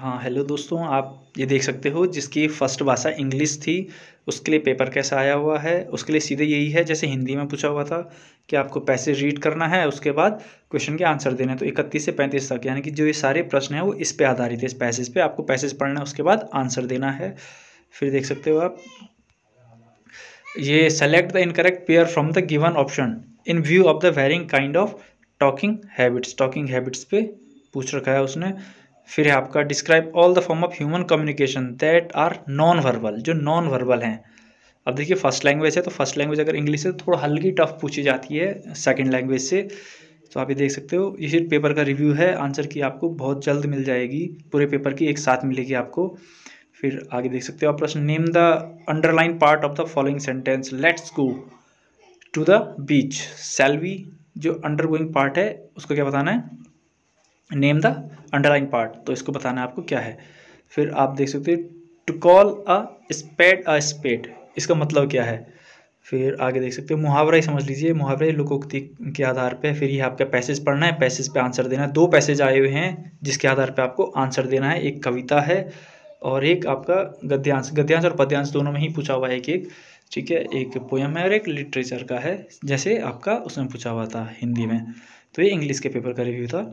हाँ हेलो दोस्तों आप ये देख सकते हो जिसकी फ़र्स्ट भाषा इंग्लिश थी उसके लिए पेपर कैसा आया हुआ है उसके लिए सीधे यही है जैसे हिंदी में पूछा हुआ था कि आपको पैसेज रीड करना है उसके बाद क्वेश्चन के आंसर देने तो इकतीस से पैंतीस तक यानी कि जो ये सारे प्रश्न हैं वो इस पे आधारित है इस पैसेज पे आपको पैसेज पढ़ना है उसके बाद आंसर देना है फिर देख सकते हो आप ये select the incorrect pair from the given option in view of the varying kind of talking habits talking habits पे पूछ रखा है उसने फिर है आपका describe all the form of human communication that are non verbal जो नॉन वर्बल हैं अब देखिए फर्स्ट लैंग्वेज है तो फर्स्ट लैंग्वेज अगर इंग्लिश है तो थोड़ा हल्की टफ पूछी जाती है सेकेंड लैंग्वेज से तो आप ये देख सकते हो ये सिर्फ पेपर का रिव्यू है आंसर की आपको बहुत जल्द मिल जाएगी पूरे पेपर की एक साथ मिलेगी आपको फिर आगे देख सकते हो आप प्रश्न name the underline part of the following sentence let's go to the beach सेल्वी जो अंडर गोइंग पार्ट है उसको क्या बताना है नेम द अंडरलाइन पार्ट तो इसको बताना है आपको क्या है फिर आप देख सकते हो to call a spade a spade इसका मतलब क्या है फिर आगे देख सकते हो मुहावरा ही समझ लीजिए मुहावरे लोकोक्ति के आधार पे फिर ये आपका पैसेज पढ़ना है पैसेज पे आंसर देना है दो पैसेज आए हुए हैं जिसके आधार पे आपको आंसर देना है एक कविता है और एक आपका गद्यांश गद्यांश और पद्यांश दोनों में ही पूछा हुआ है कि एक ठीक है एक पोयम है और एक लिटरेचर का है जैसे आपका उसमें पूछा हुआ था हिंदी में तो ये इंग्लिश के पेपर का रिव्यू था